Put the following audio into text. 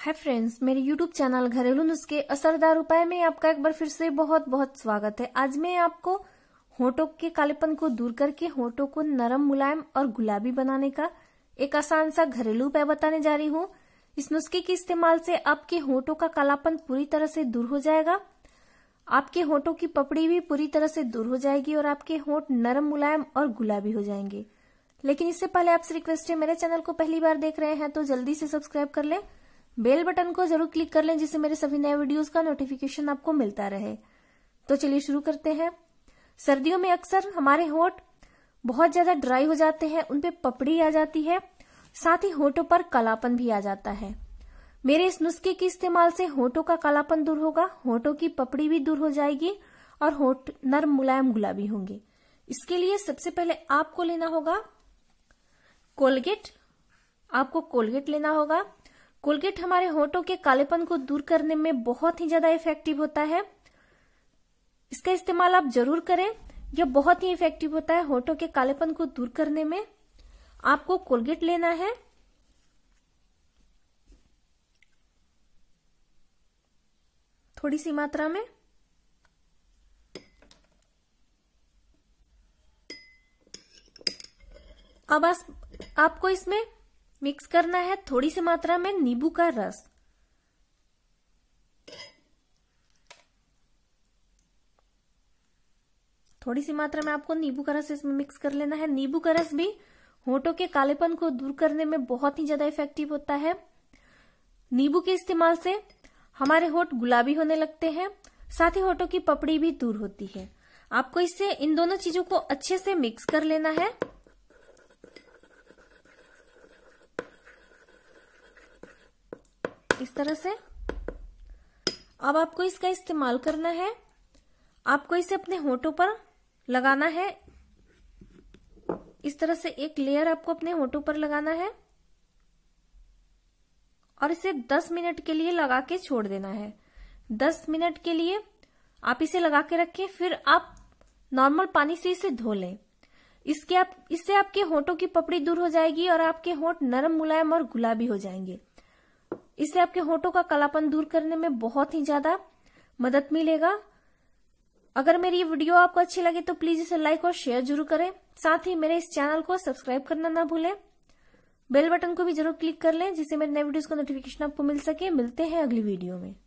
हाय friends मेरे YouTube channel घरेलू नुस्खे असरदार उपाय में आपका एक बार फिर से बहुत बहुत स्वागत है आज मैं आपको होठों के कालेपन को दूर करके होठों को नरम मुलायम और गुलाबी बनाने का एक आसान सा घरेलू उपाय बताने जा रही हूँ इस नुस्खे के इस्तेमाल से आपके होठों का कालापन पूरी तरह से दूर हो जाएगा आपके होठों की पपड़ी भी पूरी तरह से दूर हो जाएगी और आपके होठ नरम मुलायम और गुलाबी हो जाएंगे लेकिन इससे पहले आपसे रिक्वेस्ट है मेरे चैनल को पहली बार देख रहे हैं तो जल्दी से सब्सक्राइब कर लें बेल बटन को जरूर क्लिक कर लें जिससे मेरे सभी नए वीडियोस का नोटिफिकेशन आपको मिलता रहे तो चलिए शुरू करते हैं सर्दियों में अक्सर हमारे होठ बहुत ज्यादा ड्राई हो जाते हैं उनपे पपड़ी आ जाती है साथ ही होठों पर कालापन भी आ जाता है मेरे इस नुस्खे के इस्तेमाल से होठों का कालापन दूर होगा होठों की पपड़ी भी दूर हो जाएगी और होठ नर्म मुलायम गुलाबी होंगे इसके लिए सबसे पहले आपको लेना होगा कोलगेट आपको कोलगेट लेना होगा कोलगेट हमारे होठों के कालेपन को दूर करने में बहुत ही ज्यादा इफेक्टिव होता है इसका इस्तेमाल आप जरूर करें यह बहुत ही इफेक्टिव होता है होठों के कालेपन को दूर करने में आपको कोलगेट लेना है थोड़ी सी मात्रा में अब आपको इसमें मिक्स करना है थोड़ी सी मात्रा में नींबू का रस थोड़ी सी मात्रा में आपको नींबू का रस इसमें मिक्स कर लेना है नींबू का रस भी होठों के कालेपन को दूर करने में बहुत ही ज्यादा इफेक्टिव होता है नींबू के इस्तेमाल से हमारे होठ गुलाबी होने लगते हैं साथ ही होठों की पपड़ी भी दूर होती है आपको इससे इन दोनों चीजों को अच्छे से मिक्स कर लेना है इस तरह से अब आपको इसका इस्तेमाल करना है आपको इसे अपने होठों पर लगाना है इस तरह से एक लेयर आपको अपने होठों पर लगाना है और इसे 10 मिनट के लिए लगा के छोड़ देना है 10 मिनट के लिए आप इसे लगा के रखें फिर आप नॉर्मल पानी से इसे धो लें इसके आप इससे आपके होठों की पपड़ी दूर हो जाएगी और आपके होठ नरम मुलायम और गुलाबी हो जाएंगे इससे आपके होठों का कलापन दूर करने में बहुत ही ज्यादा मदद मिलेगा अगर मेरी ये वीडियो आपको अच्छी लगे तो प्लीज इसे लाइक और शेयर जरूर करें साथ ही मेरे इस चैनल को सब्सक्राइब करना ना भूलें बेल बटन को भी जरूर क्लिक कर लें जिससे मेरे नए वीडियोस का नोटिफिकेशन आपको मिल सके मिलते हैं अगली वीडियो में